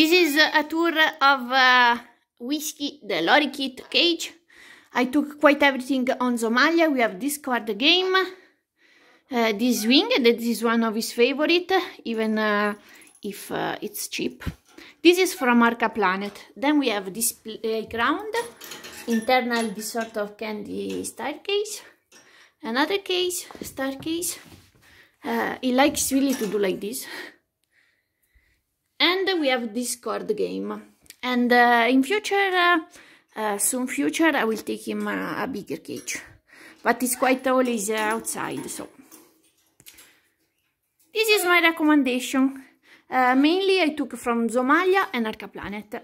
This is a tour of uh, Whiskey the kit cage. I took quite everything on Somalia. We have this card game, uh, this wing, that is one of his favorite, even uh, if uh, it's cheap. This is from Arca Planet. Then we have this playground, internal this sort of candy staircase. Another case, staircase. Uh, he likes really to do like this we have Discord game. And uh, in future, uh, uh soon future, I will take him uh, a bigger cage. But it's quite tall, he's uh, outside, so... This is my recommendation. mainly I took from Zomalia and Arca Planet.